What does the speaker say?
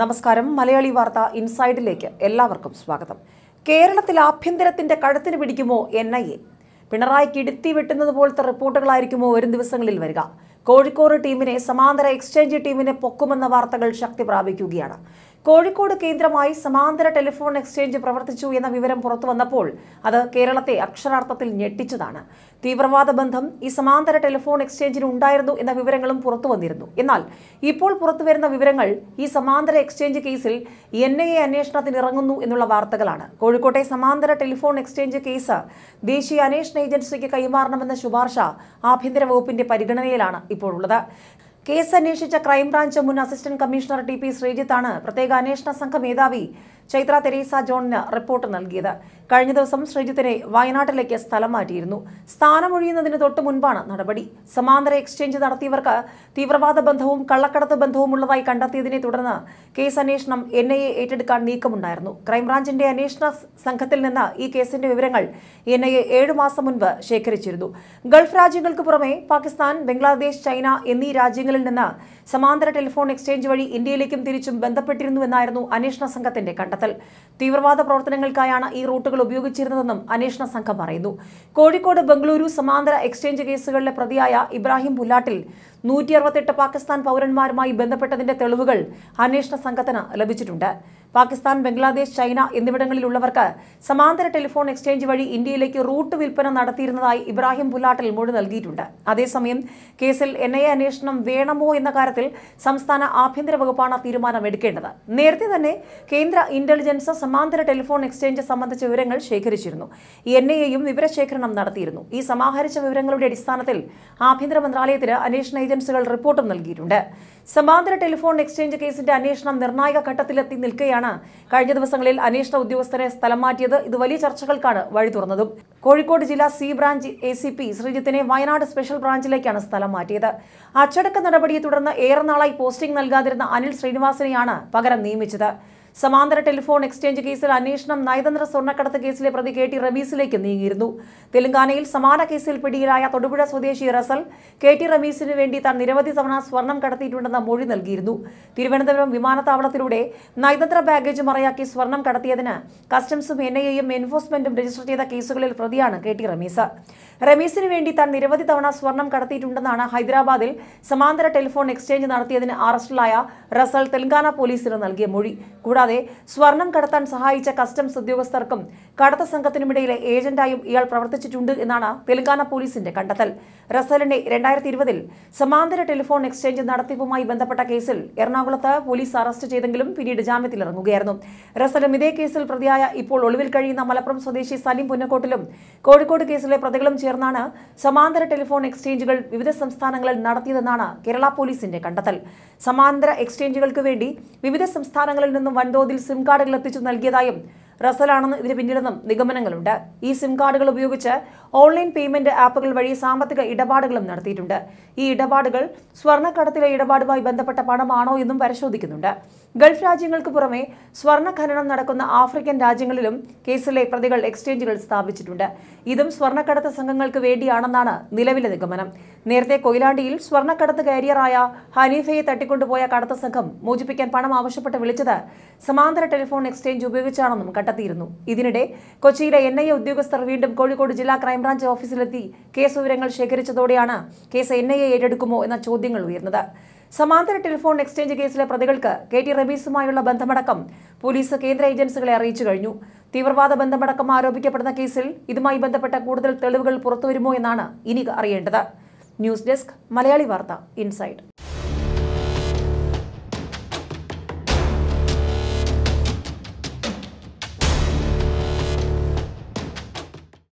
നമസ്കാരം മലയാളി വാർത്ത ഇൻസൈഡിലേക്ക് എല്ലാവർക്കും സ്വാഗതം കേരളത്തിൽ ആഭ്യന്തരത്തിന്റെ കഴുത്തിന് പിടിക്കുമോ എൻ ഐ എ പിണറായി കിടത്തി വെട്ടുന്നത് പോലത്തെ റിപ്പോർട്ടുകളായിരിക്കുമോ വരും ദിവസങ്ങളിൽ വരിക കോഴിക്കോട് ടീമിനെ സമാന്തര എക്സ്ചേഞ്ച് ടീമിനെ പൊക്കുമെന്ന വാർത്തകൾ ശക്തി പ്രാപിക്കുകയാണ് കോഴിക്കോട് കേന്ദ്രമായി സമാന്തര ടെലിഫോൺ എക്സ്ചേഞ്ച് പ്രവർത്തിച്ചു എന്ന വിവരം പുറത്തു വന്നപ്പോൾ അത് കേരളത്തെ അക്ഷരാർത്ഥത്തിൽ ഞെട്ടിച്ചതാണ് തീവ്രവാദ ബന്ധം ഈ സമാന്തര ടെലിഫോൺ എക്സ്ചേഞ്ചിന് ഉണ്ടായിരുന്നു എന്ന വിവരങ്ങളും പുറത്തു വന്നിരുന്നു എന്നാൽ ഇപ്പോൾ പുറത്തുവരുന്ന വിവരങ്ങൾ ഈ സമാന്തര എക്സ്ചേഞ്ച് കേസിൽ എൻ ഐ എ അന്വേഷണത്തിന് ഇറങ്ങുന്നു എന്നുള്ള വാർത്തകളാണ് കോഴിക്കോട്ടെ സമാന്തര ടെലിഫോൺ എക്സ്ചേഞ്ച് കേസ് ദേശീയ അന്വേഷണ ഏജൻസിക്ക് കൈമാറണമെന്ന ശുപാർശ ആഭ്യന്തര വകുപ്പിന്റെ പരിഗണനയിലാണ് ഇപ്പോഴുള്ളത് കേസ് അന്വേഷിച്ച ക്രൈംബ്രാഞ്ച് മുൻ അസിസ്റ്റന്റ് കമ്മീഷണർ ടി പി ശ്രീജിത്താണ് പ്രത്യേക അന്വേഷണ സംഘ മേധാവി ചൈത്ര തെരേസ ജോണിന് റിപ്പോർട്ട് നൽകിയത് കഴിഞ്ഞ ദിവസം ശ്രീജിത്തിനെ വയനാട്ടിലേക്ക് സ്ഥലം മാറ്റിയിരുന്നു സ്ഥാനമൊഴിയുന്നതിന് തൊട്ട് മുൻപാണ് നടപടി സമാന്തര എക്സ്ചേഞ്ച് നടത്തിയവർക്ക് തീവ്രവാദ ബന്ധവും കള്ളക്കടത്ത് ബന്ധവും ഉള്ളതായി കണ്ടെത്തിയതിനെ തുടർന്ന് കേസ് അന്വേഷണം എൻ ഐ എ ഏറ്റെടുക്കാൻ നീക്കമുണ്ടായിരുന്നു ക്രൈംബ്രാഞ്ചിന്റെ അന്വേഷണ സംഘത്തിൽ നിന്ന് ഈ കേസിന്റെ വിവരങ്ങൾ എൻ ഐ എ മാസം മുൻപ് ശേഖരിച്ചിരുന്നു ഗൾഫ് രാജ്യങ്ങൾക്ക് പുറമെ പാകിസ്ഥാൻ ബംഗ്ലാദേശ് ചൈന എന്നീ രാജ്യങ്ങളിൽ നിന്ന് സമാന്തര ടെലിഫോൺ എക്സ്ചേഞ്ച് വഴി ഇന്ത്യയിലേക്കും തിരിച്ചും ബന്ധപ്പെട്ടിരുന്നുവെന്നായിരുന്നു അന്വേഷണ സംഘത്തിന്റെ കണ്ടെത്തൽ കണ്ടെത്തൽ തീവ്രവാദ പ്രവർത്തനങ്ങൾക്കായാണ് ഈ റൂട്ടുകൾ ഉപയോഗിച്ചിരുന്നതെന്നും അന്വേഷണ സംഘം പറയുന്നു കോഴിക്കോട് ബംഗളൂരു സമാന്തര എക്സ്ചേഞ്ച് കേസുകളിലെ പ്രതിയായ ഇബ്രാഹിം പുല്ലാട്ടിൽ നൂറ്റി പാകിസ്ഥാൻ പൗരന്മാരുമായി ബന്ധപ്പെട്ടതിന്റെ തെളിവുകൾ അന്വേഷണ സംഘത്തിന് ലഭിച്ചിട്ടുണ്ട് പാകിസ്ഥാൻ ബംഗ്ലാദേശ് ചൈന എന്നിവിടങ്ങളിലുള്ളവർക്ക് സമാന്തര ടെലിഫോൺ എക്സ്ചേഞ്ച് വഴി ഇന്ത്യയിലേക്ക് റൂട്ട് വിൽപ്പന നടത്തിയിരുന്നതായി ഇബ്രാഹിം പുല്ലാട്ടിൽ മൊഴി നൽകിയിട്ടുണ്ട് അതേസമയം കേസിൽ എൻ അന്വേഷണം വേണമോ എന്ന കാര്യത്തിൽ സംസ്ഥാന ആഭ്യന്തര വകുപ്പാണ് തീരുമാനമെടുക്കേണ്ടത് നേരത്തെ തന്നെ കേന്ദ്ര ഇന്റലിജൻസ് സമാന്തര ടെലിഫോൺ എക്സ്ചേഞ്ച് സംബന്ധിച്ച വിവരങ്ങൾ ശേഖരിച്ചിരുന്നു എൻ ഐയും വിവരശേഖരണം നടത്തിയിരുന്നു ഈ സമാഹരിച്ച വിവരങ്ങളുടെ അടിസ്ഥാനത്തിൽ ആഭ്യന്തര മന്ത്രാലയത്തിന് അന്വേഷണ ഏജൻസികൾ റിപ്പോർട്ടും നൽകിയിട്ടുണ്ട് സമാന്തര ടെലിഫോൺ എക്സ്ചേഞ്ച് കേസിന്റെ അന്വേഷണം നിർണായക ഘട്ടത്തിലെത്തി നിൽക്കുകയാണ് നടക്കുകയാണ് കഴിഞ്ഞ ദിവസങ്ങളിൽ അന്വേഷണ ഉദ്യോഗസ്ഥരെ സ്ഥലം മാറ്റിയത് ഇത് വലിയ ചർച്ചകൾക്കാണ് വഴി തുറന്നതും കോഴിക്കോട് ജില്ലാ C branch A C P ശ്രീജിത്തിനെ വയനാട് സ്പെഷ്യൽ ബ്രാഞ്ചിലേക്കാണ് സ്ഥലം മാറ്റിയത് അച്ചടക്ക നടപടിയെ തുടർന്ന് ഏറെ നാളായി പോസ്റ്റിംഗ് നൽകാതിരുന്ന അനിൽ ശ്രീനിവാസനെയാണ് പകരം നിയമിച്ചത് സമാന്തര ടെലിഫോൺ എക്സ്ചേഞ്ച് കേസിൽ അന്വേഷണം നയതന്ത്ര സ്വർണ്ണക്കടത്ത് കേസിലെ പ്രതി കെ ടി റമീസിലേക്ക് നീങ്ങിയിരുന്നു തെലങ്കാനയിൽ സമാന കേസിൽ പിടിയിലായ തൊടുപുഴ സ്വദേശി റസൽ കെ ടി റമീസിനു വേണ്ടി താൻ നിരവധി തവണ സ്വർണം കടത്തിയിട്ടുണ്ടെന്ന മൊഴി നൽകിയിരുന്നു തിരുവനന്തപുരം വിമാനത്താവളത്തിലൂടെ നയതന്ത്ര ബാഗേജ് മറയാക്കി സ്വർണം കടത്തിയതിന് കസ്റ്റംസും എൻ ഐ എയും എൻഫോഴ്സ്മെന്റും രജിസ്റ്റർ ചെയ്ത കേസുകളിൽ പ്രതിയാണ് കെ ടി റമീസ് റമീസിനു വേണ്ടി താൻ നിരവധി തവണ സ്വർണം കടത്തിയിട്ടുണ്ടെന്നാണ് ഹൈദരാബാദിൽ സമാന്തര ടെലിഫോൺ എക്സ്ചേഞ്ച് നടത്തിയതിന് അറസ്റ്റിലായ റസൽ തെലങ്കാന പോലീസിന് നൽകിയ മൊഴി കൂടാതെ കൂടാതെ സ്വർണം കടത്താൻ സഹായിച്ച കസ്റ്റംസ് ഉദ്യോഗസ്ഥർക്കും കടത്ത സംഘത്തിനുമിടയിലെ ഏജന്റായും ഇയാൾ പ്രവർത്തിച്ചിട്ടുണ്ട് എന്നാണ് തെലങ്കാന പോലീസിന്റെ കണ്ടെത്തൽ റസലിനെ രണ്ടായിരത്തി ഇരുപതിൽ സമാന്തര ടെലിഫോൺ എക്സ്ചേഞ്ച് നടത്തിപ്പുമായി ബന്ധപ്പെട്ട കേസിൽ എറണാകുളത്ത് പോലീസ് അറസ്റ്റ് ചെയ്തെങ്കിലും പിന്നീട് ജാമ്യത്തിലിറങ്ങുകയായിരുന്നു റസലും ഇതേ കേസിൽ പ്രതിയായ ഇപ്പോൾ ഒളിവിൽ കഴിയുന്ന മലപ്പുറം സ്വദേശി സലീം പുന്നക്കോട്ടിലും കോഴിക്കോട് കേസിലെ പ്രതികളും ചേർന്നാണ് സമാന്തര ടെലിഫോൺ എക്സ്ചേഞ്ചുകൾ വിവിധ സംസ്ഥാനങ്ങളിൽ നടത്തിയതെന്നാണ് കേരള പോലീസിന്റെ കണ്ടെത്തൽ സമാന്തര എക്സ്ചേഞ്ചുകൾക്ക് വേണ്ടി വിവിധ സംസ്ഥാനങ്ങളിൽ നിന്നും വൻതോതിൽ സിം കാർഡുകൾ എത്തിച്ചു നൽകിയതായും റസലാണെന്ന് ഇതിന് പിന്നിലെന്നും നിഗമനങ്ങളുണ്ട് ഈ സിം കാർഡുകൾ ഉപയോഗിച്ച് ഓൺലൈൻ പേയ്മെന്റ് ആപ്പുകൾ വഴി സാമ്പത്തിക ഇടപാടുകളും നടത്തിയിട്ടുണ്ട് ഈ ഇടപാടുകൾ സ്വർണ്ണക്കടത്തിലെ ഇടപാടുമായി ബന്ധപ്പെട്ട പണമാണോ എന്നും പരിശോധിക്കുന്നുണ്ട് ഗൾഫ് രാജ്യങ്ങൾക്ക് പുറമെ സ്വർണ്ണ ഖനനം നടക്കുന്ന ആഫ്രിക്കൻ രാജ്യങ്ങളിലും കേസിലെ പ്രതികൾ എക്സ്ചേഞ്ചുകൾ സ്ഥാപിച്ചിട്ടുണ്ട് ഇതും സ്വർണ്ണക്കടത്ത് സംഘങ്ങൾക്ക് വേണ്ടിയാണെന്നാണ് നിലവിലെ നിഗമനം നേരത്തെ കൊയിലാണ്ടിയിൽ സ്വർണ്ണക്കടത്ത് കാരിയറായ ഹനീഫയെ തട്ടിക്കൊണ്ടുപോയ കടത്ത് സംഘം മോചിപ്പിക്കാൻ പണം ആവശ്യപ്പെട്ട് വിളിച്ചത് സമാന്തര ടെലിഫോൺ എക്സ്ചേഞ്ച് ഉപയോഗിച്ചാണെന്നും കണ്ടെത്തിയിരുന്നു ഇതിനിടെ കൊച്ചിയിലെ എൻ ഉദ്യോഗസ്ഥർ വീണ്ടും കോഴിക്കോട് ജില്ലാ ക്രൈം ക്രൈംബ്രാഞ്ച് ഓഫീസിലെത്തി കേസ് വിവരങ്ങൾ ശേഖരിച്ചതോടെയാണ് കേസ് എൻ ഐ എ ഏറ്റെടുക്കുമോ എന്ന ചോദ്യങ്ങൾ ഉയർന്നത് സമാന്തര ടെലിഫോൺ എക്സ്ചേഞ്ച് കേസിലെ പ്രതികൾക്ക് കെ ടി റബീസുമായുള്ള ബന്ധമടക്കം പോലീസ് കേന്ദ്ര ഏജൻസികളെ അറിയിച്ചു കഴിഞ്ഞു തീവ്രവാദ ബന്ധമടക്കം ആരോപിക്കപ്പെടുന്ന കേസിൽ ഇതുമായി ബന്ധപ്പെട്ട കൂടുതൽ തെളിവുകൾ പുറത്തുവരുമോ എന്നാണ് ഇനി അറിയേണ്ടത് ന്യൂസ് ഡെസ്ക് മലയാളി വാർത്ത ഇൻസൈഡ്